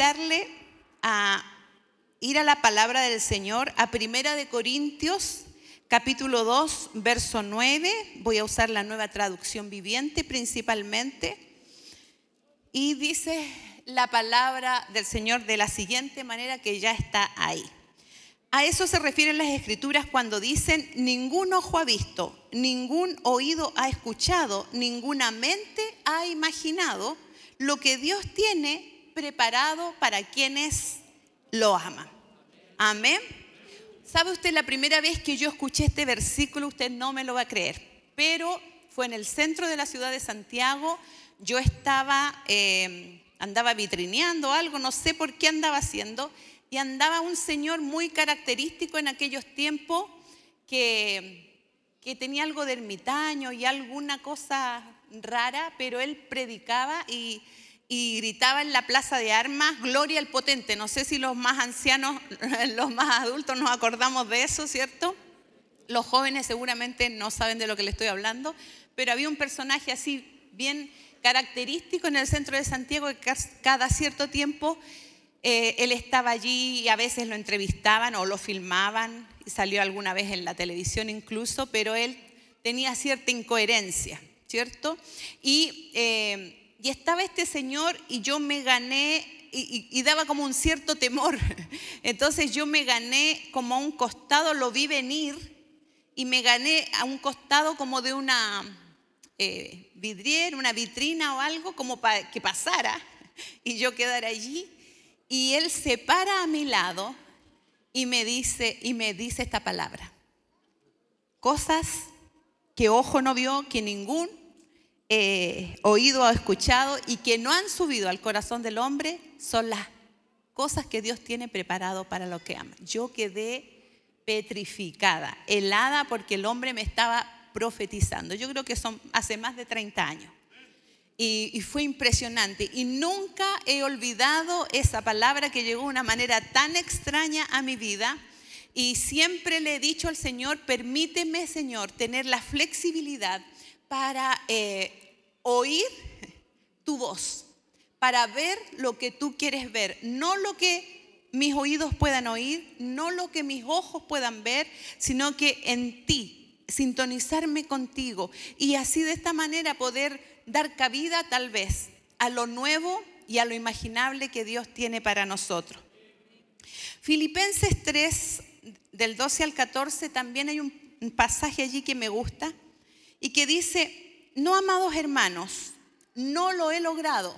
Darle a ir a la palabra del Señor, a Primera de Corintios, capítulo 2, verso 9. Voy a usar la nueva traducción viviente principalmente. Y dice la palabra del Señor de la siguiente manera que ya está ahí. A eso se refieren las escrituras cuando dicen, ningún ojo ha visto, ningún oído ha escuchado, ninguna mente ha imaginado lo que Dios tiene preparado para quienes lo aman. Amén. ¿Sabe usted la primera vez que yo escuché este versículo? Usted no me lo va a creer, pero fue en el centro de la ciudad de Santiago. Yo estaba, eh, andaba vitrineando algo, no sé por qué andaba haciendo, y andaba un señor muy característico en aquellos tiempos que, que tenía algo de ermitaño y alguna cosa rara, pero él predicaba y y gritaba en la plaza de armas, Gloria al Potente. No sé si los más ancianos, los más adultos nos acordamos de eso, ¿cierto? Los jóvenes seguramente no saben de lo que le estoy hablando, pero había un personaje así bien característico en el centro de Santiago que cada cierto tiempo eh, él estaba allí y a veces lo entrevistaban o lo filmaban, y salió alguna vez en la televisión incluso, pero él tenía cierta incoherencia, ¿cierto? Y eh, y estaba este señor y yo me gané y, daba como un cierto temor. Entonces yo me gané como a un costado, lo vi venir y me gané a un costado como de una eh, vidriera, una vitrina o algo, como para que pasara y yo quedara allí. Y él se para a mi lado y me dice, y me dice esta palabra. Cosas que ojo no vio, que ningún eh, oído o escuchado y que no han subido al corazón del hombre son las cosas que Dios tiene preparado para lo que ama. Yo quedé petrificada, helada porque el hombre me estaba profetizando. Yo creo que son hace más de 30 años. Y, fue impresionante. Y nunca he olvidado esa palabra que llegó de una manera tan extraña a mi vida. Y siempre le he dicho al Señor, permíteme Señor tener la flexibilidad para eh, oír tu voz para ver lo que tú quieres ver, no lo que mis oídos puedan oír, no lo que mis ojos puedan ver, sino que en ti, sintonizarme contigo y así de esta manera poder dar cabida tal vez a lo nuevo y a lo imaginable que Dios tiene para nosotros. Filipenses 3, del 12 al 14, también hay un pasaje allí que me gusta y que dice, no, amados hermanos, no lo he logrado,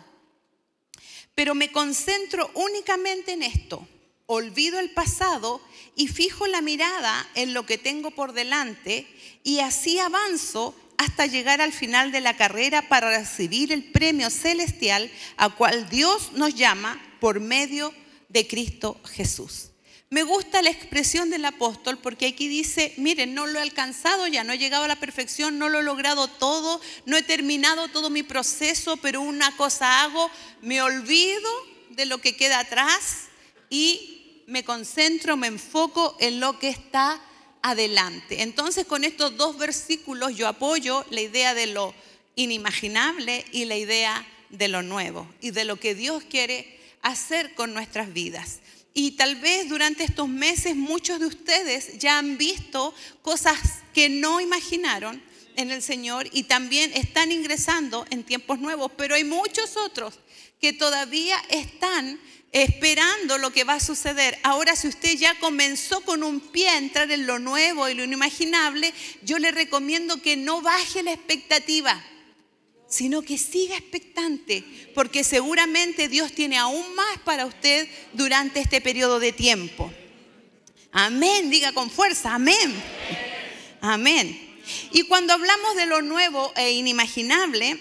pero me concentro únicamente en esto. Olvido el pasado y fijo la mirada en lo que tengo por delante y así avanzo hasta llegar al final de la carrera para recibir el premio celestial a cual Dios nos llama por medio de Cristo Jesús. Me gusta la expresión del apóstol porque aquí dice, miren, no lo he alcanzado ya, no he llegado a la perfección, no lo he logrado todo, no he terminado todo mi proceso, pero una cosa hago, me olvido de lo que queda atrás y me concentro, me enfoco en lo que está adelante. Entonces con estos dos versículos yo apoyo la idea de lo inimaginable y la idea de lo nuevo y de lo que Dios quiere hacer con nuestras vidas. Y tal vez durante estos meses muchos de ustedes ya han visto cosas que no imaginaron en el Señor y también están ingresando en tiempos nuevos, pero hay muchos otros que todavía están esperando lo que va a suceder. Ahora, si usted ya comenzó con un pie a entrar en lo nuevo y lo inimaginable, yo le recomiendo que no baje la expectativa sino que siga expectante, porque seguramente Dios tiene aún más para usted durante este periodo de tiempo. Amén, diga con fuerza, amén. Amén. Y cuando hablamos de lo nuevo e inimaginable,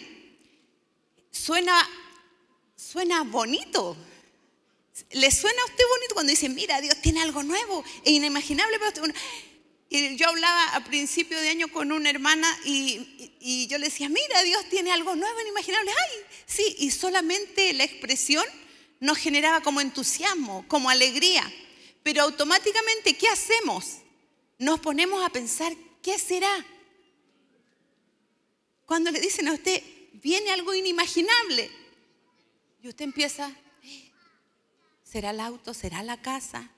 suena, suena bonito. ¿Le suena a usted bonito cuando dice, mira, Dios tiene algo nuevo e inimaginable para usted? Y yo hablaba a principio de año con una hermana y, y, yo le decía, mira, Dios tiene algo nuevo, inimaginable. Ay, sí, y solamente la expresión nos generaba como entusiasmo, como alegría. Pero automáticamente, ¿qué hacemos? Nos ponemos a pensar, ¿qué será? Cuando le dicen a usted, viene algo inimaginable, y usted empieza, eh, ¿será el auto? ¿Será la casa?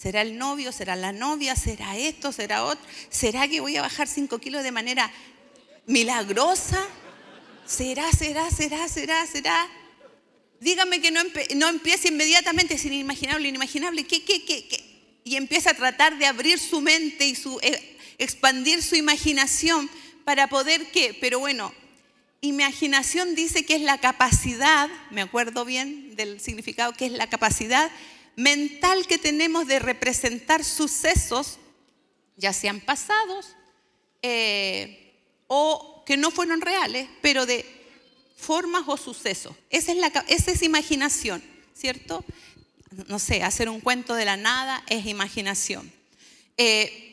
¿Será el novio? ¿Será la novia? ¿Será esto? ¿Será otro? ¿Será que voy a bajar 5 kilos de manera milagrosa? ¿Será, será, será, será, será? Dígame que no, empiece inmediatamente, es inimaginable, inimaginable. ¿Qué, qué, qué, Y empieza a tratar de abrir su mente y su, eh, expandir su imaginación para poder qué. Pero bueno, imaginación dice que es la capacidad, me acuerdo bien del significado, que es la capacidad mental que tenemos de representar sucesos, ya sean pasados eh, o que no fueron reales, pero de formas o sucesos. Esa es, la, esa es imaginación, ¿cierto? No sé, hacer un cuento de la nada es imaginación. Eh,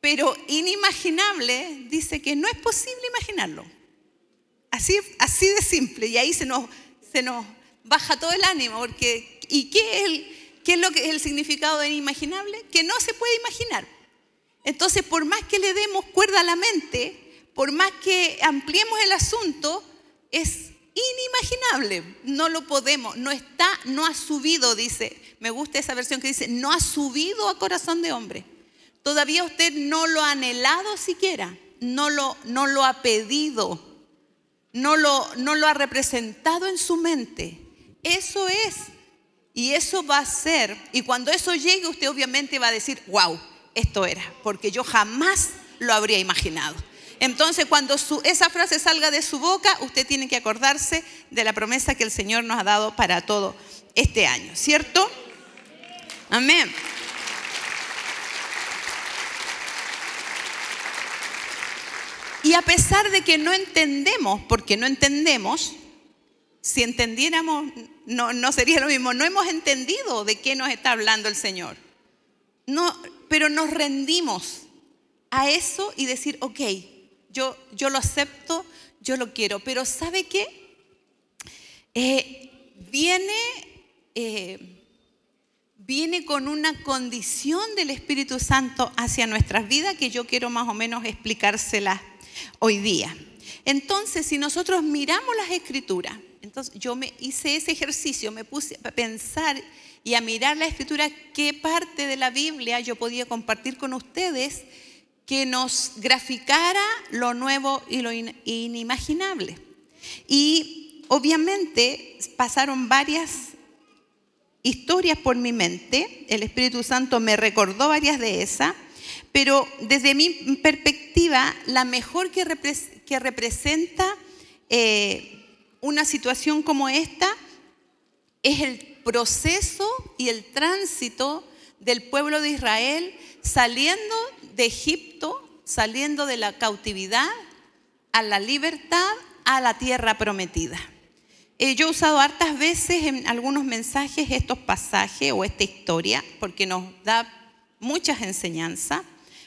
pero inimaginable dice que no es posible imaginarlo. Así, así de simple. Y ahí se nos, se nos baja todo el ánimo, porque ¿y qué es el, ¿Qué es lo que es el significado de inimaginable? Que no se puede imaginar. Entonces, por más que le demos cuerda a la mente, por más que ampliemos el asunto, es inimaginable. No lo podemos, no está, no ha subido, dice. Me gusta esa versión que dice, no ha subido a corazón de hombre. Todavía usted no lo ha anhelado siquiera, no lo, no lo ha pedido, no lo, no lo ha representado en su mente. Eso es y eso va a ser, y cuando eso llegue usted obviamente va a decir, wow, esto era, porque yo jamás lo habría imaginado. Entonces, cuando su, esa frase salga de su boca, usted tiene que acordarse de la promesa que el Señor nos ha dado para todo este año, ¿cierto? Amén. Y a pesar de que no entendemos, porque no entendemos, si entendiéramos, no, sería lo mismo. No hemos entendido de qué nos está hablando el Señor. No, pero nos rendimos a eso y decir, ok, yo, yo lo acepto, yo lo quiero. Pero ¿sabe qué? Eh, viene, eh, viene con una condición del Espíritu Santo hacia nuestras vidas que yo quiero más o menos explicársela hoy día. Entonces, si nosotros miramos las escrituras, entonces yo me hice ese ejercicio, me puse a pensar y a mirar la escritura, qué parte de la Biblia yo podía compartir con ustedes que nos graficara lo nuevo y lo inimaginable. Y obviamente pasaron varias historias por mi mente, el Espíritu Santo me recordó varias de esas, pero desde mi perspectiva, la mejor que, representa... Eh, una situación como esta es el proceso y el tránsito del pueblo de Israel saliendo de Egipto, saliendo de la cautividad a la libertad, a la tierra prometida. Eh, yo he usado hartas veces en algunos mensajes estos pasajes o esta historia porque nos da muchas enseñanzas,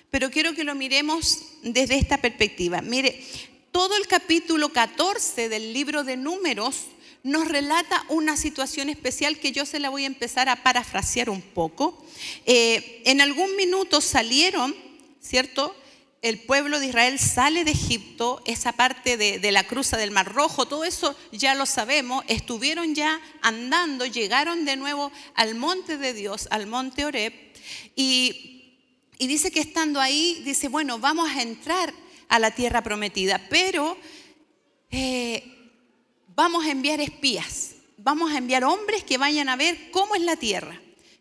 pero quiero que lo miremos desde esta perspectiva. Mire, todo el capítulo 14 del libro de números nos relata una situación especial que yo se la voy a empezar a parafrasear un poco. Eh, en algún minuto salieron, ¿cierto? El pueblo de Israel sale de Egipto, esa parte de, la cruza del Mar Rojo, todo eso ya lo sabemos, estuvieron ya andando, llegaron de nuevo al monte de Dios, al monte Oreb, y dice que estando ahí, dice, bueno, vamos a entrar a la tierra prometida, pero eh, vamos a enviar espías, vamos a enviar hombres que vayan a ver cómo es la tierra.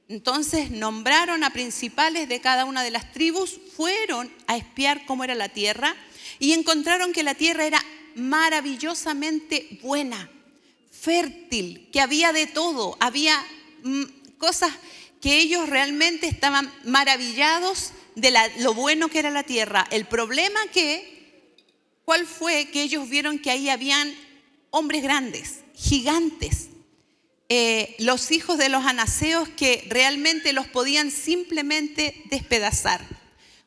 Entonces nombraron a principales de cada una de las tribus, fueron a espiar cómo era la tierra y encontraron que la tierra era maravillosamente buena, fértil, que había de todo, había mm, cosas que ellos realmente estaban maravillados de lo bueno que era la tierra. El problema que, ¿cuál fue? Que ellos vieron que ahí habían hombres grandes, gigantes, eh, los hijos de los anaseos que realmente los podían simplemente despedazar.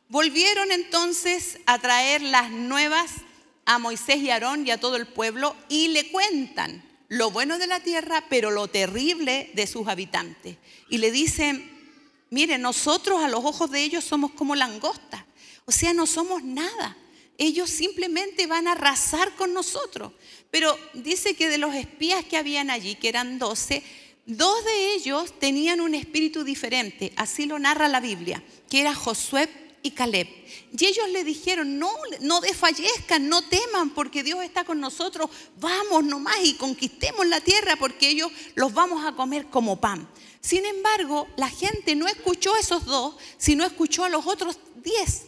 Volvieron entonces a traer las nuevas a Moisés y Aarón y a todo el pueblo y le cuentan lo bueno de la tierra, pero lo terrible de sus habitantes. Y le dicen, Mire, nosotros a los ojos de ellos somos como langosta. O sea, no somos nada. Ellos simplemente van a arrasar con nosotros. Pero dice que de los espías que habían allí, que eran doce, dos de ellos tenían un espíritu diferente. Así lo narra la Biblia, que era Josué y Caleb. Y ellos le dijeron, no, no desfallezcan, no teman, porque Dios está con nosotros. Vamos nomás y conquistemos la tierra, porque ellos los vamos a comer como pan. Sin embargo, la gente no escuchó esos dos, sino escuchó a los otros diez.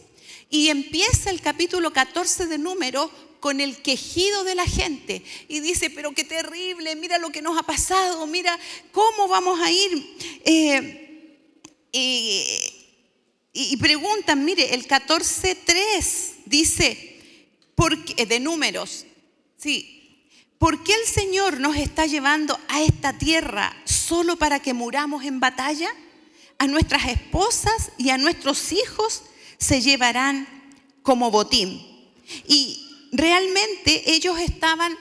Y empieza el capítulo 14 de Números con el quejido de la gente y dice, pero qué terrible, mira lo que nos ha pasado, mira cómo vamos a ir. Eh, eh, y, preguntan, mire, el 14.3 dice, porque, de números, sí, ¿Por qué el Señor nos está llevando a esta tierra solo para que muramos en batalla? A nuestras esposas y a nuestros hijos se llevarán como botín. Y realmente ellos estaban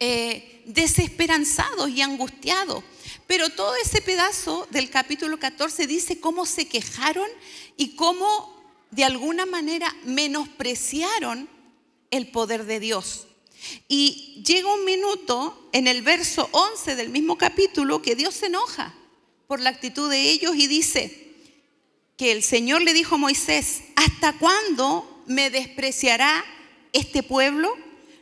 eh, desesperanzados y angustiados. Pero todo ese pedazo del capítulo 14 dice cómo se quejaron y cómo de alguna manera menospreciaron el poder de Dios. Y llega un minuto en el verso 11 del mismo capítulo que Dios se enoja por la actitud de ellos y dice que el Señor le dijo a Moisés, ¿hasta cuándo me despreciará este pueblo?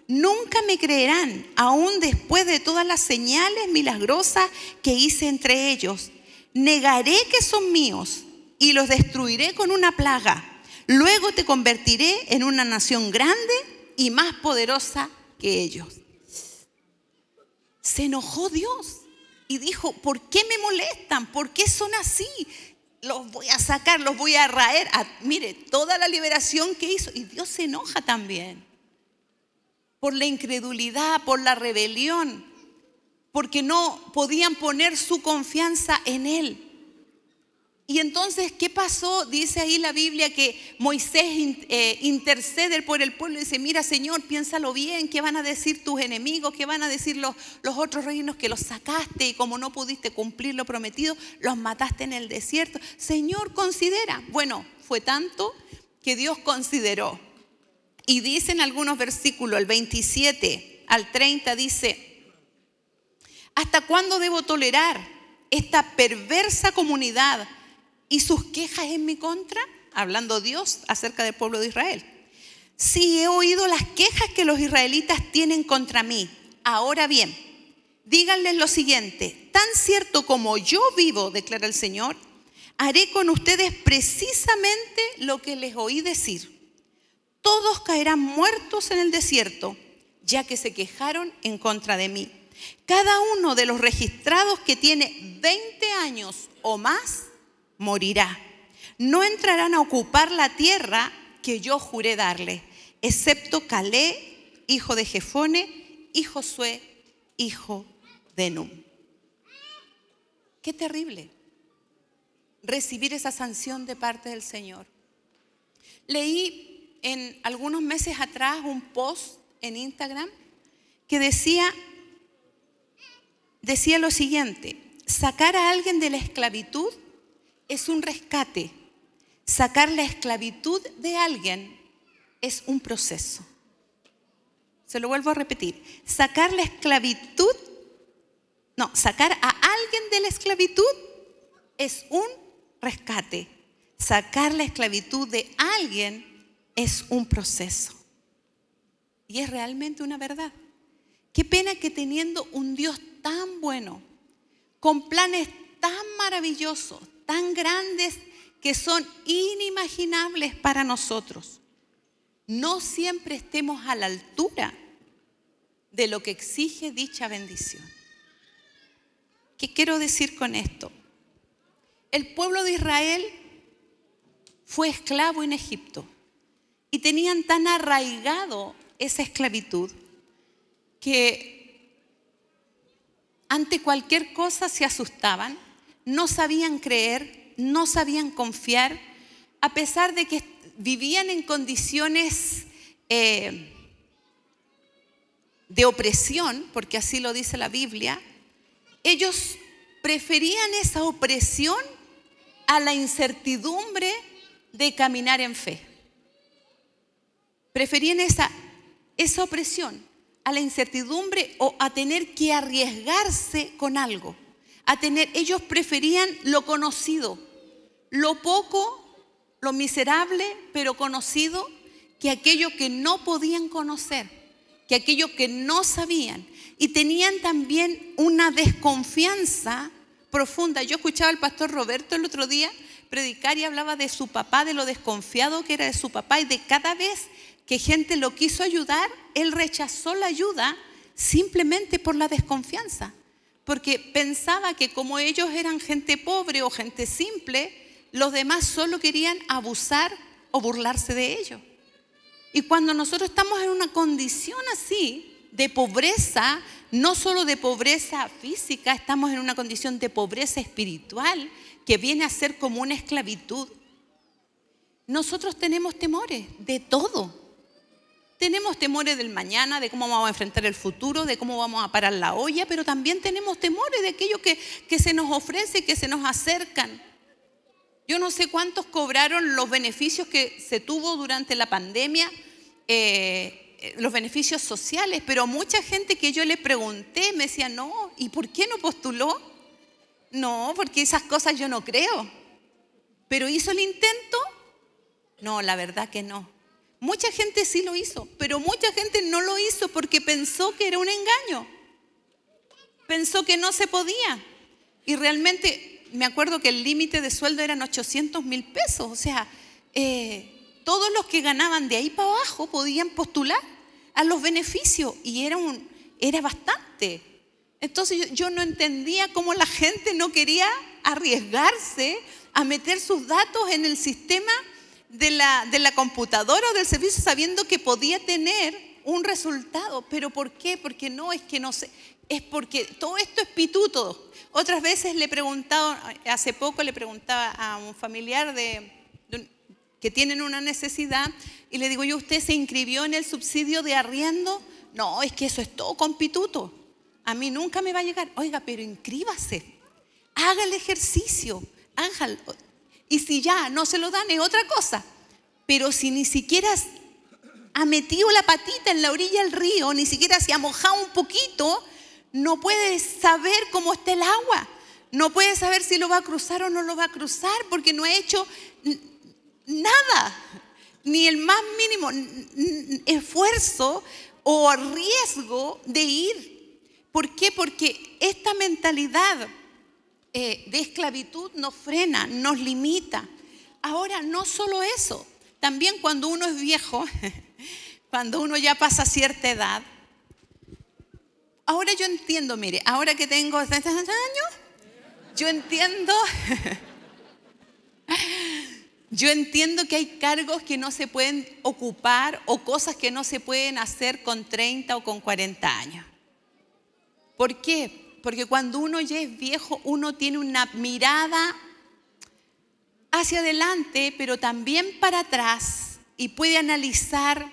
Nunca me creerán, aún después de todas las señales milagrosas que hice entre ellos. Negaré que son míos y los destruiré con una plaga. Luego te convertiré en una nación grande y más poderosa que ellos. Se enojó Dios y dijo, ¿por qué me molestan? ¿Por qué son así? Los voy a sacar, los voy a raer. mire, toda la liberación que hizo. Y Dios se enoja también por la incredulidad, por la rebelión, porque no podían poner su confianza en Él. Y entonces, ¿qué pasó? Dice ahí la Biblia que Moisés eh, intercede por el pueblo y dice, mira Señor, piénsalo bien, ¿qué van a decir tus enemigos? ¿Qué van a decir los, los otros reinos que los sacaste y como no pudiste cumplir lo prometido, los mataste en el desierto? Señor, considera. Bueno, fue tanto que Dios consideró. Y dicen algunos versículos, el 27 al 30 dice, ¿hasta cuándo debo tolerar esta perversa comunidad? y sus quejas en mi contra, hablando Dios acerca del pueblo de Israel. Sí, he oído las quejas que los israelitas tienen contra mí. Ahora bien, díganles lo siguiente, tan cierto como yo vivo, declara el Señor, haré con ustedes precisamente lo que les oí decir. Todos caerán muertos en el desierto, ya que se quejaron en contra de mí. Cada uno de los registrados que tiene 20 años o más morirá. No entrarán a ocupar la tierra que yo juré darle, excepto Calé, hijo de Jefone, y Josué, hijo de Num. Qué terrible recibir esa sanción de parte del Señor. Leí en algunos meses atrás un post en Instagram que decía decía lo siguiente, sacar a alguien de la esclavitud es un rescate. Sacar la esclavitud de alguien es un proceso. Se lo vuelvo a repetir. Sacar la esclavitud, no, sacar a alguien de la esclavitud es un rescate. Sacar la esclavitud de alguien es un proceso. Y es realmente una verdad. Qué pena que teniendo un Dios tan bueno, con planes tan maravillosos, tan grandes que son inimaginables para nosotros. No siempre estemos a la altura de lo que exige dicha bendición. ¿Qué quiero decir con esto? El pueblo de Israel fue esclavo en Egipto y tenían tan arraigado esa esclavitud que ante cualquier cosa se asustaban no sabían creer, no sabían confiar, a pesar de que vivían en condiciones eh, de opresión, porque así lo dice la Biblia, ellos preferían esa opresión a la incertidumbre de caminar en fe. Preferían esa, esa opresión a la incertidumbre o a tener que arriesgarse con algo a tener, ellos preferían lo conocido, lo poco, lo miserable, pero conocido, que aquello que no podían conocer, que aquello que no sabían. Y tenían también una desconfianza profunda. Yo escuchaba al pastor Roberto el otro día predicar y hablaba de su papá, de lo desconfiado que era de su papá y de cada vez que gente lo quiso ayudar, él rechazó la ayuda simplemente por la desconfianza porque pensaba que como ellos eran gente pobre o gente simple, los demás solo querían abusar o burlarse de ellos. Y cuando nosotros estamos en una condición así de pobreza, no solo de pobreza física, estamos en una condición de pobreza espiritual que viene a ser como una esclavitud. Nosotros tenemos temores de todo. Tenemos temores del mañana, de cómo vamos a enfrentar el futuro, de cómo vamos a parar la olla, pero también tenemos temores de aquellos que, que se nos ofrecen, que se nos acercan. Yo no sé cuántos cobraron los beneficios que se tuvo durante la pandemia, eh, eh, los beneficios sociales, pero mucha gente que yo le pregunté me decía, no, ¿y por qué no postuló? No, porque esas cosas yo no creo. ¿Pero hizo el intento? No, la verdad que no. Mucha gente sí lo hizo, pero mucha gente no lo hizo porque pensó que era un engaño. Pensó que no se podía. Y realmente me acuerdo que el límite de sueldo eran 800 mil pesos. O sea, eh, todos los que ganaban de ahí para abajo podían postular a los beneficios y era, un, era bastante. Entonces yo no entendía cómo la gente no quería arriesgarse a meter sus datos en el sistema de la, computadora o del servicio sabiendo que podía tener un resultado. ¿Pero por qué? Porque no, es que no sé. Es porque todo esto es pituto. Otras veces le he preguntado, hace poco le preguntaba a un familiar de, que tienen una necesidad y le digo yo, ¿usted se inscribió en el subsidio de arriendo? No, es que eso es todo con pituto. A mí nunca me va a llegar. Oiga, pero inscríbase. Haga el ejercicio. Ángel, y si ya no se lo dan es otra cosa. Pero si ni siquiera ha metido la patita en la orilla del río, ni siquiera se ha mojado un poquito, no puede saber cómo está el agua. No puede saber si lo va a cruzar o no lo va a cruzar porque no ha hecho nada, ni el más mínimo esfuerzo o riesgo de ir. ¿Por qué? Porque esta mentalidad eh, de esclavitud nos frena, nos limita. Ahora, no solo eso, también cuando uno es viejo, cuando uno ya pasa cierta edad, ahora yo entiendo, mire, ahora que tengo años, yo entiendo, yo entiendo que hay cargos que no se pueden ocupar o cosas que no se pueden hacer con 30 o con 40 años. ¿Por qué? porque cuando uno ya es viejo, uno tiene una mirada hacia adelante, pero también para atrás y puede analizar,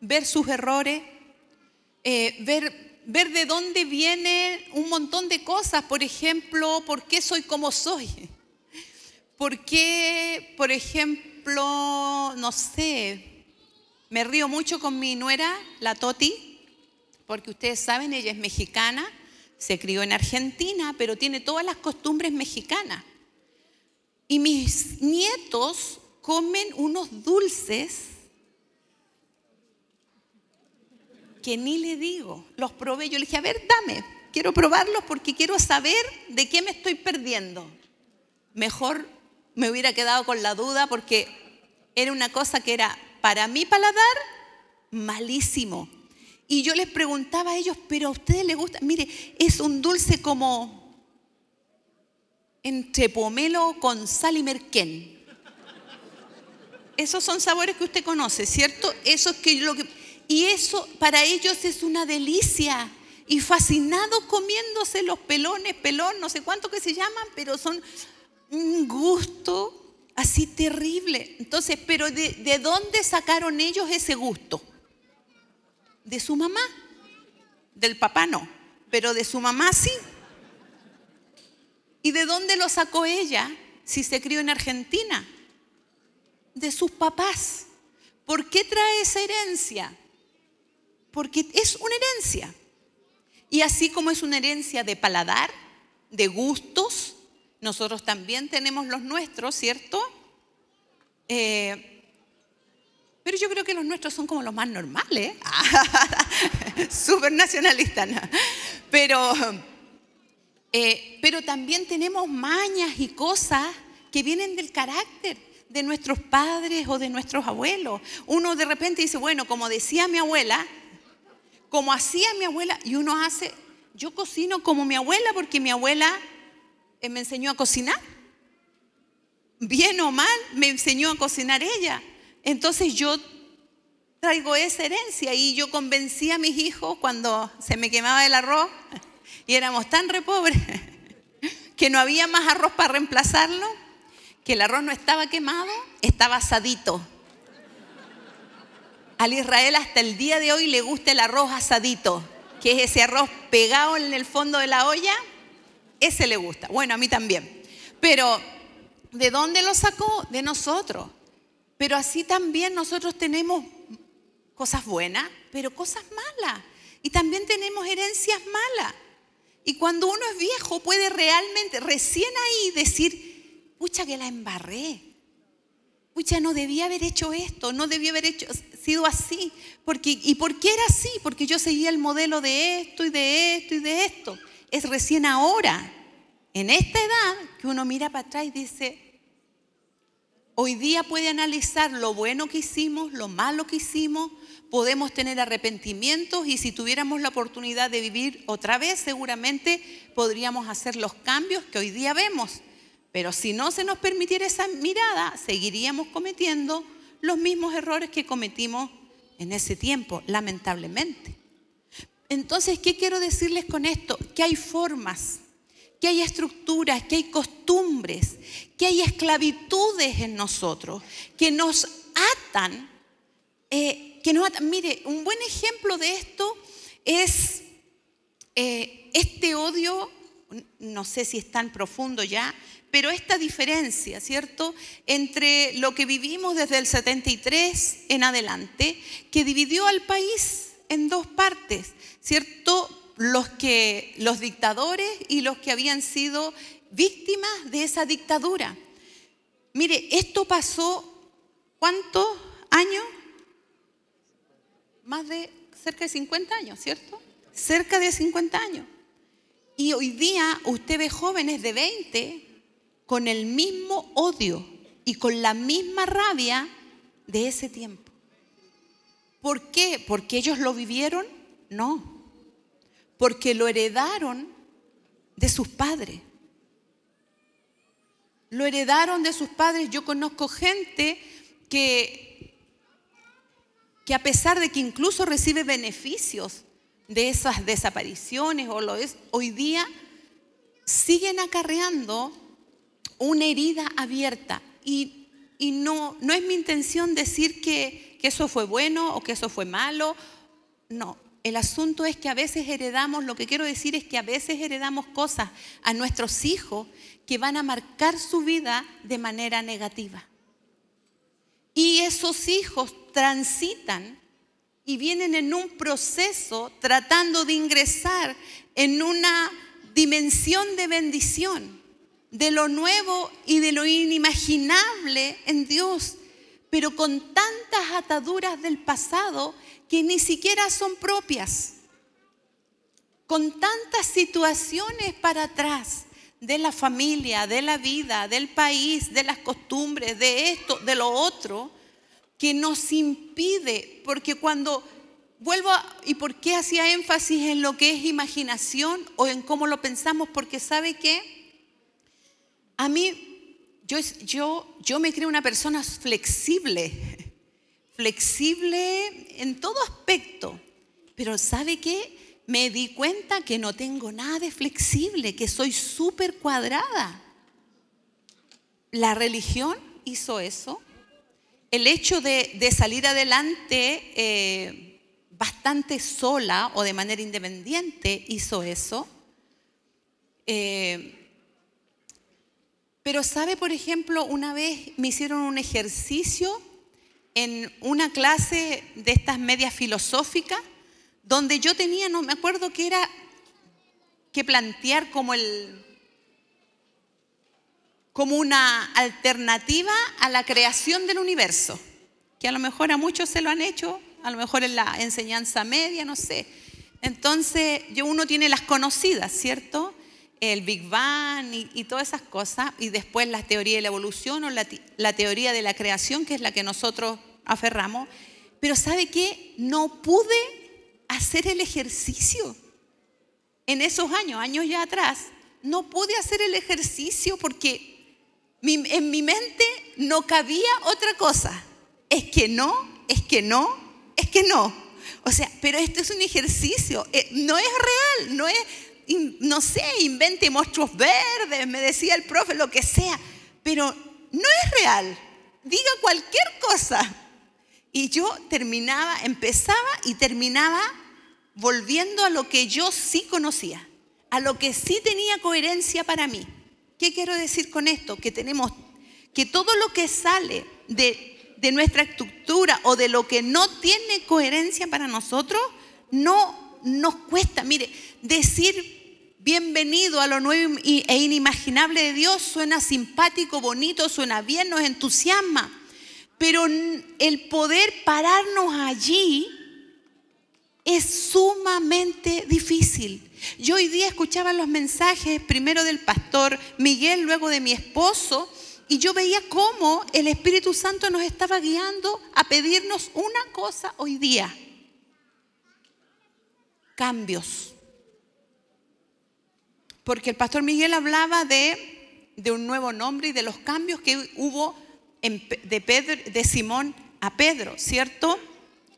ver sus errores, eh, ver, ver de dónde viene un montón de cosas. Por ejemplo, ¿por qué soy como soy? ¿Por qué, por ejemplo, no sé, me río mucho con mi nuera, la Toti, porque ustedes saben, ella es mexicana se crió en Argentina, pero tiene todas las costumbres mexicanas. Y mis nietos comen unos dulces que ni le digo. Los probé, yo le dije, a ver, dame, quiero probarlos porque quiero saber de qué me estoy perdiendo. Mejor me hubiera quedado con la duda porque era una cosa que era para mi paladar malísimo. Y yo les preguntaba a ellos, pero a ustedes les gusta, mire, es un dulce como entre pomelo con sal y merquén. Esos son sabores que usted conoce, ¿cierto? Eso que lo que... Y eso para ellos es una delicia. Y fascinados comiéndose los pelones, pelón, no sé cuánto que se llaman, pero son un gusto así terrible. Entonces, pero ¿de dónde sacaron ellos ese gusto? de su mamá. Del papá no, pero de su mamá sí. ¿Y de dónde lo sacó ella si se crió en Argentina? De sus papás. ¿Por qué trae esa herencia? Porque es una herencia. Y así como es una herencia de paladar, de gustos, nosotros también tenemos los nuestros, ¿cierto? Eh, pero yo creo que los nuestros son como los más normales, ¿eh? súper nacionalistas. Pero, eh, pero también tenemos mañas y cosas que vienen del carácter de nuestros padres o de nuestros abuelos. Uno de repente dice, bueno, como decía mi abuela, como hacía mi abuela, y uno hace, yo cocino como mi abuela porque mi abuela eh, me enseñó a cocinar. Bien o mal, me enseñó a cocinar ella. Entonces yo traigo esa herencia y yo convencí a mis hijos cuando se me quemaba el arroz y éramos tan repobres que no había más arroz para reemplazarlo, que el arroz no estaba quemado, estaba asadito. Al Israel hasta el día de hoy le gusta el arroz asadito, que es ese arroz pegado en el fondo de la olla, ese le gusta. Bueno, a mí también. Pero ¿de dónde lo sacó? De nosotros. Pero así también nosotros tenemos cosas buenas, pero cosas malas. Y también tenemos herencias malas. Y cuando uno es viejo puede realmente, recién ahí, decir, pucha que la embarré. Pucha, no debía haber hecho esto, no debía haber hecho, sido así. Porque, ¿Y por qué era así? Porque yo seguía el modelo de esto y de esto y de esto. Es recién ahora, en esta edad, que uno mira para atrás y dice, Hoy día puede analizar lo bueno que hicimos, lo malo que hicimos, podemos tener arrepentimientos y si tuviéramos la oportunidad de vivir otra vez, seguramente podríamos hacer los cambios que hoy día vemos. Pero si no se nos permitiera esa mirada, seguiríamos cometiendo los mismos errores que cometimos en ese tiempo, lamentablemente. Entonces, ¿qué quiero decirles con esto? Que hay formas que hay estructuras, que hay costumbres, que hay esclavitudes en nosotros, que nos atan, eh, que nos atan. Mire, un buen ejemplo de esto es eh, este odio, no sé si es tan profundo ya, pero esta diferencia, ¿cierto?, entre lo que vivimos desde el 73 en adelante, que dividió al país en dos partes, ¿cierto? los, que, los dictadores y los que habían sido víctimas de esa dictadura. Mire, esto pasó ¿cuántos años? Más de cerca de 50 años, ¿cierto? Cerca de 50 años. Y hoy día usted ve jóvenes de 20 con el mismo odio y con la misma rabia de ese tiempo. ¿Por qué? ¿Porque ellos lo vivieron? No porque lo heredaron de sus padres. Lo heredaron de sus padres. Yo conozco gente que, que a pesar de que incluso recibe beneficios de esas desapariciones o lo es, hoy día siguen acarreando una herida abierta. Y, no, no es mi intención decir que, que eso fue bueno o que eso fue malo. No, el asunto es que a veces heredamos, lo que quiero decir es que a veces heredamos cosas a nuestros hijos que van a marcar su vida de manera negativa. Y esos hijos transitan y vienen en un proceso tratando de ingresar en una dimensión de bendición, de lo nuevo y de lo inimaginable en Dios, pero con tantas ataduras del pasado que ni siquiera son propias. Con tantas situaciones para atrás de la familia, de la vida, del país, de las costumbres, de esto, de lo otro, que nos impide, porque cuando vuelvo, a, ¿y por qué hacía énfasis en lo que es imaginación o en cómo lo pensamos? Porque sabe que a mí, yo, yo, yo me creo una persona flexible flexible en todo aspecto, pero ¿sabe qué? Me di cuenta que no tengo nada de flexible, que soy súper cuadrada. La religión hizo eso. El hecho de, salir adelante eh, bastante sola o de manera independiente hizo eso. Eh, pero sabe, por ejemplo, una vez me hicieron un ejercicio en una clase de estas medias filosóficas, donde yo tenía, no me acuerdo qué era, que plantear como el como una alternativa a la creación del universo, que a lo mejor a muchos se lo han hecho, a lo mejor en la enseñanza media, no sé. Entonces, yo uno tiene las conocidas, ¿cierto? El Big Bang y, todas esas cosas, y después la teoría de la evolución o la, teoría de la creación, que es la que nosotros aferramos. Pero ¿sabe qué? No pude hacer el ejercicio. En esos años, años ya atrás, no pude hacer el ejercicio porque en mi mente no cabía otra cosa. Es que no, es que no, es que no. O sea, pero esto es un ejercicio, eh, no es real, no es, no sé, invente monstruos verdes, me decía el profe, lo que sea, pero no es real. Diga cualquier cosa, y yo terminaba, empezaba y terminaba volviendo a lo que yo sí conocía, a lo que sí tenía coherencia para mí. ¿Qué quiero decir con esto? Que tenemos que todo lo que sale de, de nuestra estructura o de lo que no tiene coherencia para nosotros, no nos cuesta. Mire, decir bienvenido a lo nuevo e inimaginable de Dios suena simpático, bonito, suena bien, nos entusiasma. Pero el poder pararnos allí es sumamente difícil. Yo hoy día escuchaba los mensajes primero del pastor Miguel, luego de mi esposo, y yo veía cómo el Espíritu Santo nos estaba guiando a pedirnos una cosa hoy día. Cambios. Porque el pastor Miguel hablaba de, de un nuevo nombre y de los cambios que hubo de, Pedro, de Simón a Pedro, ¿cierto?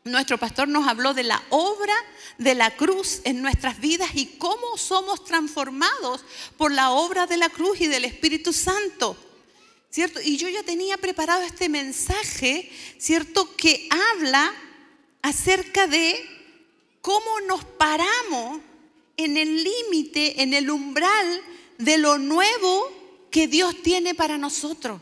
Nuestro pastor nos habló de la obra de la cruz en nuestras vidas y cómo somos transformados por la obra de la cruz y del Espíritu Santo. ¿Cierto? Y yo ya tenía preparado este mensaje, ¿cierto? Que habla acerca de cómo nos paramos en el límite, en el umbral de lo nuevo que Dios tiene para nosotros.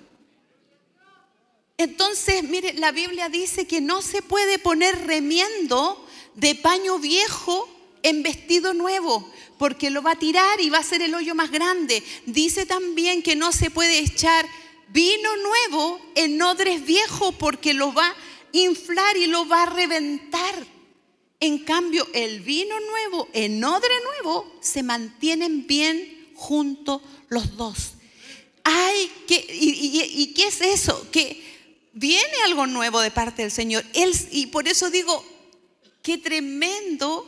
Entonces, mire, la Biblia dice que no se puede poner remiendo de paño viejo en vestido nuevo, porque lo va a tirar y va a ser el hoyo más grande. Dice también que no se puede echar vino nuevo en odres viejo porque lo va a inflar y lo va a reventar. En cambio, el vino nuevo en odre nuevo se mantienen bien juntos los dos. Ay, y, y, qué es eso? Que viene algo nuevo de parte del Señor. Él, y por eso digo, qué tremendo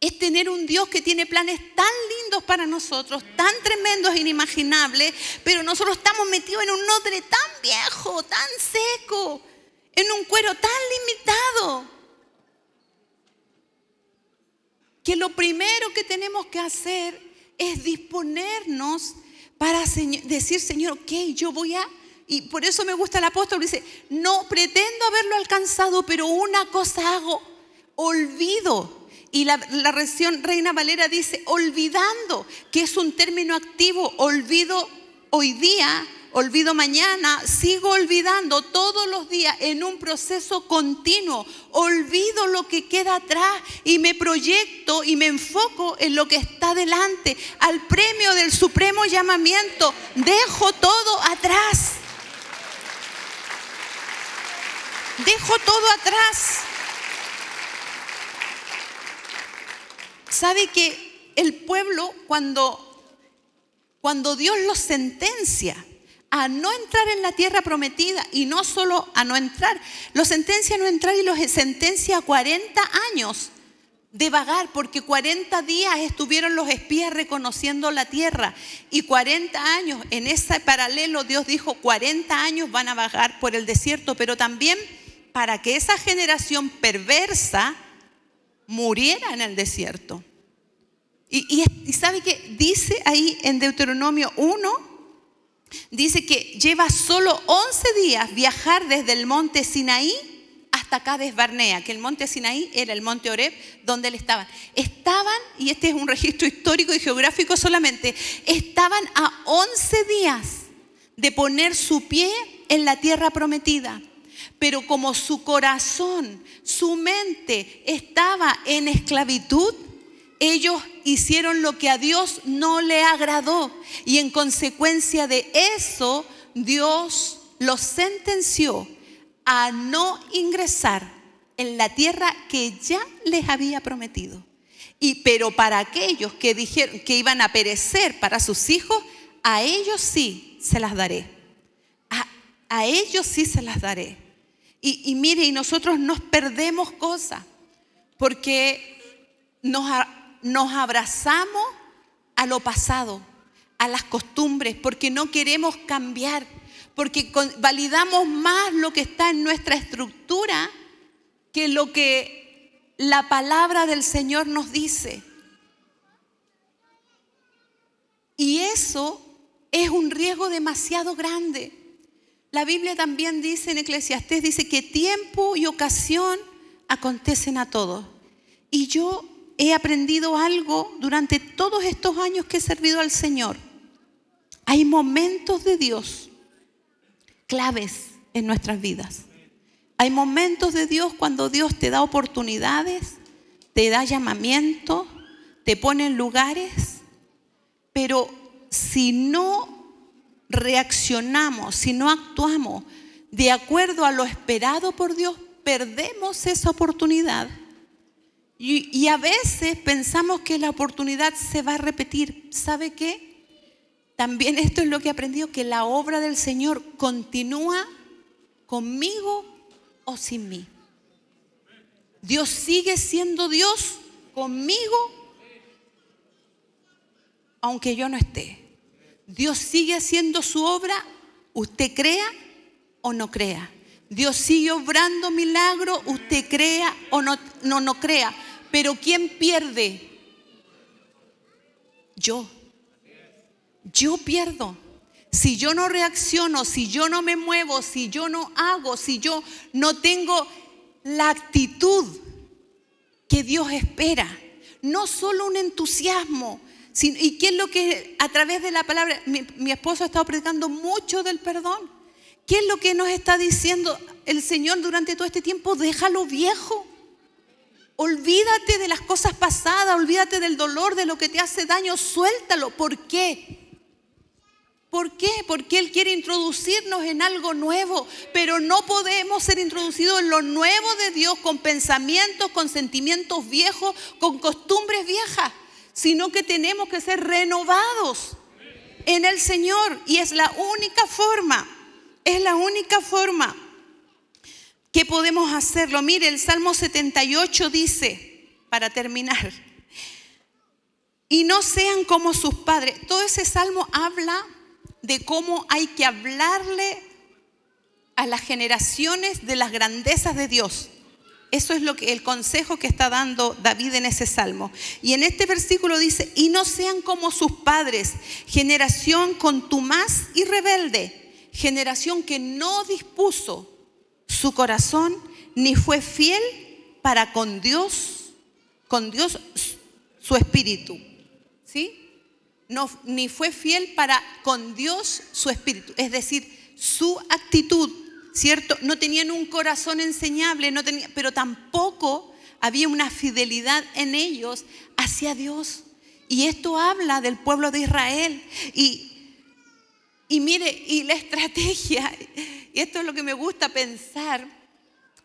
es tener un Dios que tiene planes tan lindos para nosotros, tan tremendos, e inimaginables, pero nosotros estamos metidos en un odre tan viejo, tan seco, en un cuero tan limitado, que lo primero que tenemos que hacer es disponernos para decir, Señor, ok, yo voy a y por eso me gusta el apóstol, dice, no pretendo haberlo alcanzado, pero una cosa hago, olvido. Y la, región Reina Valera dice, olvidando, que es un término activo, olvido hoy día, olvido mañana, sigo olvidando todos los días en un proceso continuo. Olvido lo que queda atrás y me proyecto y me enfoco en lo que está delante. Al premio del supremo llamamiento, dejo todo atrás. dejo todo atrás. Sabe que el pueblo cuando, cuando Dios los sentencia a no entrar en la tierra prometida y no solo a no entrar, los sentencia a no entrar y los sentencia a 40 años de vagar, porque 40 días estuvieron los espías reconociendo la tierra y 40 años, en ese paralelo Dios dijo, 40 años van a vagar por el desierto, pero también para que esa generación perversa muriera en el desierto. Y, sabe que dice ahí en Deuteronomio 1, dice que lleva solo 11 días viajar desde el monte Sinaí hasta acá Barnea, que el monte Sinaí era el monte Oreb donde él estaba. Estaban, y este es un registro histórico y geográfico solamente, estaban a 11 días de poner su pie en la tierra prometida. Pero como su corazón, su mente estaba en esclavitud, ellos hicieron lo que a Dios no le agradó. Y en consecuencia de eso, Dios los sentenció a no ingresar en la tierra que ya les había prometido. Y pero para aquellos que dijeron que iban a perecer para sus hijos, a ellos sí se las daré. a ellos sí se las daré. Y, mire, y nosotros nos perdemos cosas porque nos abrazamos a lo pasado, a las costumbres, porque no queremos cambiar, porque validamos más lo que está en nuestra estructura que lo que la palabra del Señor nos dice. Y eso es un riesgo demasiado grande. La Biblia también dice en Eclesiastés, dice que tiempo y ocasión acontecen a todos. Y yo he aprendido algo durante todos estos años que he servido al Señor. Hay momentos de Dios claves en nuestras vidas. Hay momentos de Dios cuando Dios te da oportunidades, te da llamamiento, te pone en lugares, pero si no reaccionamos, si no actuamos de acuerdo a lo esperado por Dios, perdemos esa oportunidad. Y, y, a veces pensamos que la oportunidad se va a repetir. ¿Sabe qué? También esto es lo que he aprendido, que la obra del Señor continúa conmigo o sin mí. Dios sigue siendo Dios conmigo, aunque yo no esté. Dios sigue haciendo su obra, usted crea o no crea. Dios sigue obrando milagro, usted crea o no, no, no crea. Pero ¿quién pierde? Yo. Yo pierdo. Si yo no reacciono, si yo no me muevo, si yo no hago, si yo no tengo la actitud que Dios espera, no solo un entusiasmo, ¿Y qué es lo que a través de la palabra, mi, esposo ha estado predicando mucho del perdón? ¿Qué es lo que nos está diciendo el Señor durante todo este tiempo? Déjalo viejo. Olvídate de las cosas pasadas, olvídate del dolor, de lo que te hace daño, suéltalo. ¿Por qué? ¿Por qué? Porque Él quiere introducirnos en algo nuevo, pero no podemos ser introducidos en lo nuevo de Dios con pensamientos, con sentimientos viejos, con costumbres viejas sino que tenemos que ser renovados en el Señor. Y es la única forma, es la única forma que podemos hacerlo. Mire, el Salmo 78 dice, para terminar, y no sean como sus padres. Todo ese salmo habla de cómo hay que hablarle a las generaciones de las grandezas de Dios. Eso es lo que el consejo que está dando David en ese salmo. Y en este versículo dice, "Y no sean como sus padres, generación contumaz y rebelde, generación que no dispuso su corazón ni fue fiel para con Dios, con Dios su espíritu." ¿Sí? No, ni fue fiel para con Dios su espíritu, es decir, su actitud ¿cierto? No tenían un corazón enseñable, no tenía, pero tampoco había una fidelidad en ellos hacia Dios. Y esto habla del pueblo de Israel. Y, y mire, y la estrategia, y esto es lo que me gusta pensar,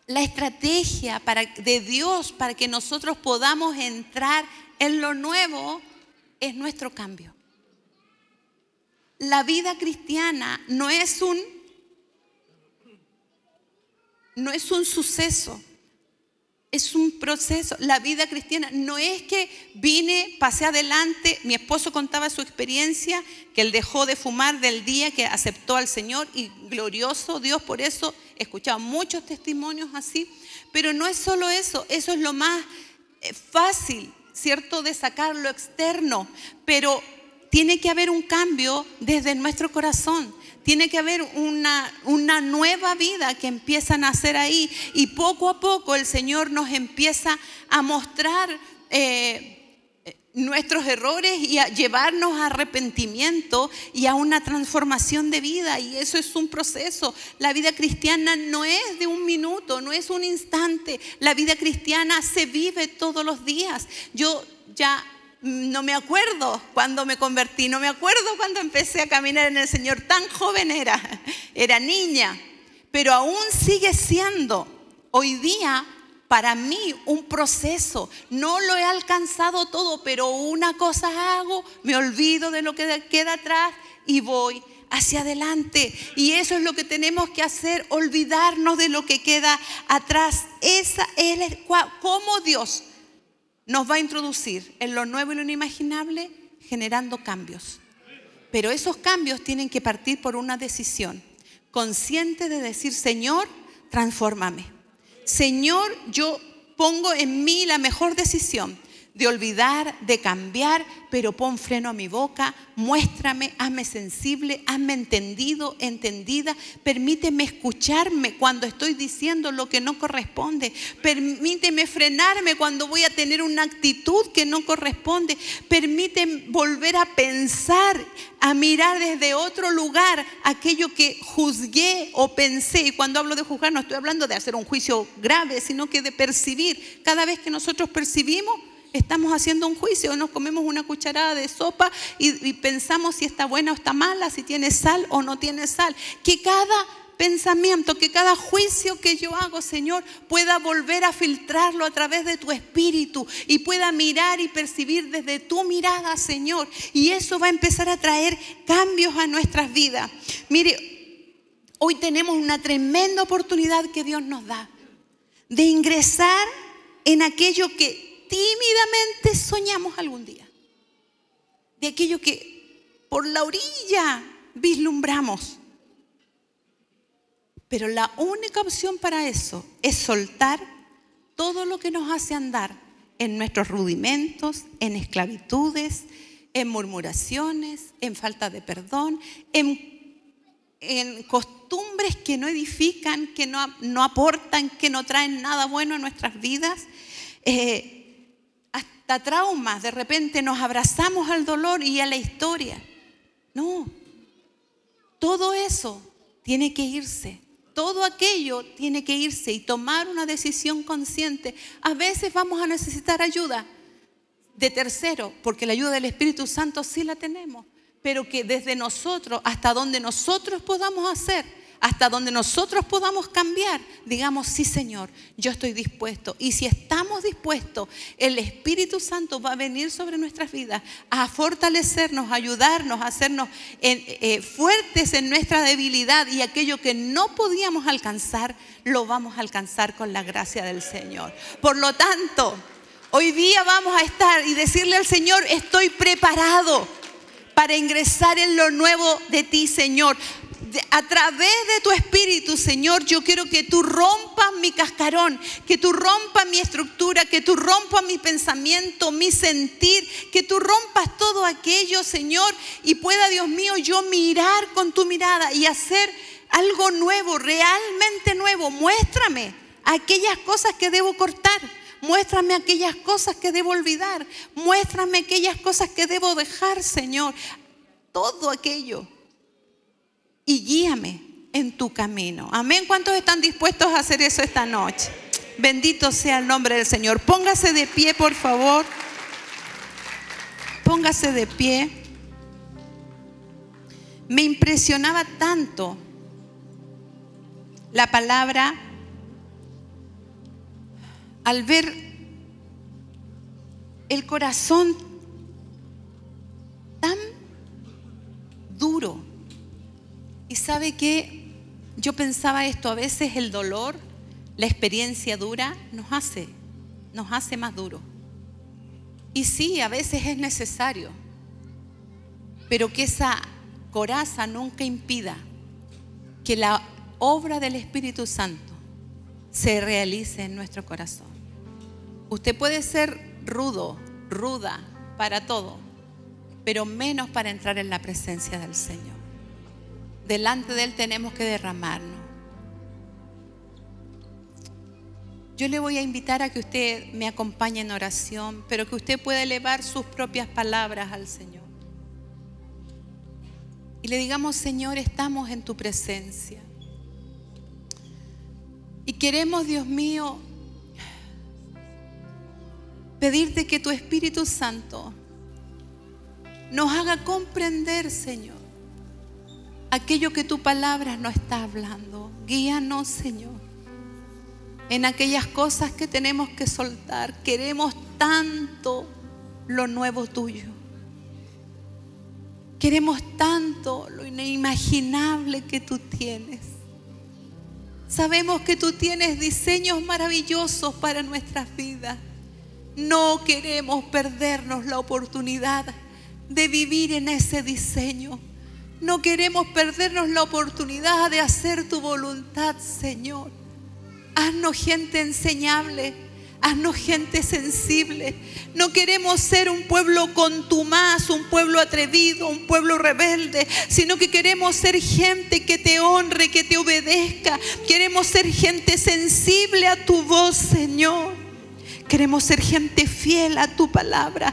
la estrategia para, de Dios para que nosotros podamos entrar en lo nuevo es nuestro cambio. La vida cristiana no es un no es un suceso, es un proceso. La vida cristiana no es que vine, pasé adelante, mi esposo contaba su experiencia, que él dejó de fumar del día que aceptó al Señor y glorioso Dios por eso, he escuchado muchos testimonios así, pero no es solo eso, eso es lo más eh, fácil, ¿cierto? De sacar lo externo, pero tiene que haber un cambio desde nuestro corazón. Tiene que haber una, una nueva vida que empieza a nacer ahí y poco a poco el Señor nos empieza a mostrar eh, nuestros errores y a llevarnos a arrepentimiento y a una transformación de vida. Y eso es un proceso. La vida cristiana no es de un minuto, no es un instante. La vida cristiana se vive todos los días. Yo ya no me acuerdo cuando me convertí, no me acuerdo cuando empecé a caminar en el Señor, tan joven era, era niña, pero aún sigue siendo hoy día para mí un proceso. No lo he alcanzado todo, pero una cosa hago, me olvido de lo que queda atrás y voy hacia adelante. Y eso es lo que tenemos que hacer, olvidarnos de lo que queda atrás. Esa es Dios nos va a introducir en lo nuevo y lo inimaginable generando cambios. Pero esos cambios tienen que partir por una decisión consciente de decir, Señor, transfórmame. Señor, yo pongo en mí la mejor decisión de olvidar, de cambiar, pero pon freno a mi boca, muéstrame, hazme sensible, hazme entendido, entendida, permíteme escucharme cuando estoy diciendo lo que no corresponde, permíteme frenarme cuando voy a tener una actitud que no corresponde, permíteme volver a pensar, a mirar desde otro lugar aquello que juzgué o pensé, y cuando hablo de juzgar no estoy hablando de hacer un juicio grave, sino que de percibir, cada vez que nosotros percibimos, estamos haciendo un juicio, nos comemos una cucharada de sopa y, pensamos si está buena o está mala, si tiene sal o no tiene sal. Que cada pensamiento, que cada juicio que yo hago, Señor, pueda volver a filtrarlo a través de tu espíritu y pueda mirar y percibir desde tu mirada, Señor. Y eso va a empezar a traer cambios a nuestras vidas. Mire, hoy tenemos una tremenda oportunidad que Dios nos da de ingresar en aquello que tímidamente soñamos algún día. De aquello que por la orilla vislumbramos. Pero la única opción para eso es soltar todo lo que nos hace andar en nuestros rudimentos, en esclavitudes, en murmuraciones, en falta de perdón, en, costumbres que no edifican, que no, no, aportan, que no traen nada bueno a nuestras vidas. Eh, traumas. De repente nos abrazamos al dolor y a la historia. No, todo eso tiene que irse. Todo aquello tiene que irse y tomar una decisión consciente. A veces vamos a necesitar ayuda de tercero, porque la ayuda del Espíritu Santo sí la tenemos, pero que desde nosotros, hasta donde nosotros podamos hacer, hasta donde nosotros podamos cambiar, digamos, sí Señor, yo estoy dispuesto. Y si estamos dispuestos, el Espíritu Santo va a venir sobre nuestras vidas a fortalecernos, a ayudarnos, a hacernos eh, fuertes en nuestra debilidad y aquello que no podíamos alcanzar, lo vamos a alcanzar con la gracia del Señor. Por lo tanto, hoy día vamos a estar y decirle al Señor, estoy preparado para ingresar en lo nuevo de ti, Señor a través de tu espíritu, Señor, yo quiero que tú rompas mi cascarón, que tú rompas mi estructura, que tú rompas mi pensamiento, mi sentir, que tú rompas todo aquello, Señor, y pueda, Dios mío, yo mirar con tu mirada y hacer algo nuevo, realmente nuevo. Muéstrame aquellas cosas que debo cortar. Muéstrame aquellas cosas que debo olvidar. Muéstrame aquellas cosas que debo dejar, Señor. Todo aquello y guíame en tu camino. Amén. ¿Cuántos están dispuestos a hacer eso esta noche? Bendito sea el nombre del Señor. Póngase de pie, por favor. Póngase de pie. Me impresionaba tanto la palabra al ver el corazón tan duro y sabe que yo pensaba esto, a veces el dolor, la experiencia dura, nos hace, nos hace más duro. Y sí, a veces es necesario, pero que esa coraza nunca impida que la obra del Espíritu Santo se realice en nuestro corazón. Usted puede ser rudo, ruda para todo, pero menos para entrar en la presencia del Señor delante de Él tenemos que derramarnos. Yo le voy a invitar a que usted me acompañe en oración, pero que usted pueda elevar sus propias palabras al Señor. Y le digamos, Señor, estamos en tu presencia. Y queremos, Dios mío, pedirte que tu Espíritu Santo nos haga comprender, Señor, aquello que tu palabra no está hablando. Guíanos, Señor, en aquellas cosas que tenemos que soltar. Queremos tanto lo nuevo tuyo. Queremos tanto lo inimaginable que tú tienes. Sabemos que tú tienes diseños maravillosos para nuestras vidas. No queremos perdernos la oportunidad de vivir en ese diseño no queremos perdernos la oportunidad de hacer tu voluntad, Señor. Haznos gente enseñable, haznos gente sensible. No queremos ser un pueblo contumaz, un pueblo atrevido, un pueblo rebelde, sino que queremos ser gente que te honre, que te obedezca. Queremos ser gente sensible a tu voz, Señor. Queremos ser gente fiel a tu palabra.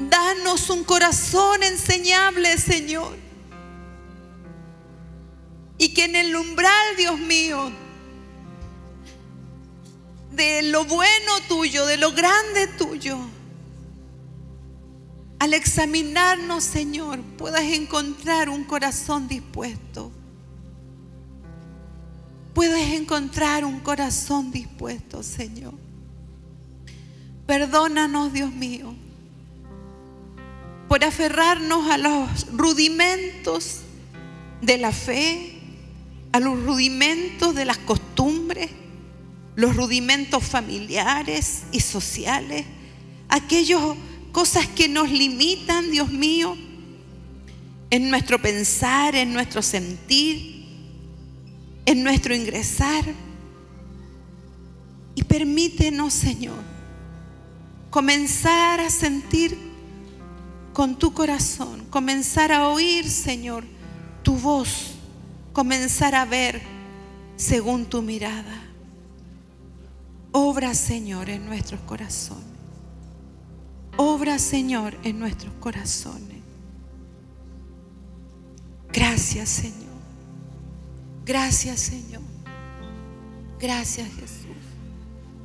Danos un corazón enseñable, Señor y que en el umbral, Dios mío, de lo bueno tuyo, de lo grande tuyo, al examinarnos, Señor, puedas encontrar un corazón dispuesto. Puedes encontrar un corazón dispuesto, Señor. Perdónanos, Dios mío, por aferrarnos a los rudimentos de la fe, a los rudimentos de las costumbres, los rudimentos familiares y sociales, aquellas cosas que nos limitan, Dios mío, en nuestro pensar, en nuestro sentir, en nuestro ingresar. Y permítenos, Señor, comenzar a sentir con tu corazón, comenzar a oír, Señor, tu voz comenzar a ver según tu mirada. Obra, Señor, en nuestros corazones. Obra, Señor, en nuestros corazones. Gracias, Señor. Gracias, Señor. Gracias, Jesús.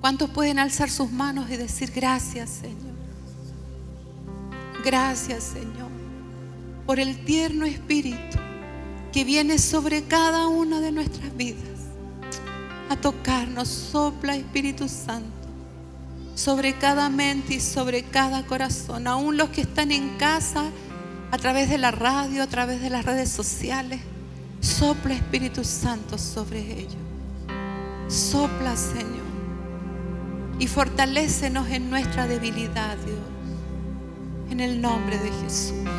¿Cuántos pueden alzar sus manos y decir gracias, Señor? Gracias, Señor, por el tierno espíritu que viene sobre cada una de nuestras vidas a tocarnos. Sopla Espíritu Santo sobre cada mente y sobre cada corazón, aún los que están en casa, a través de la radio, a través de las redes sociales. Sopla Espíritu Santo sobre ellos. Sopla, Señor. Y fortalécenos en nuestra debilidad, Dios. En el nombre de Jesús.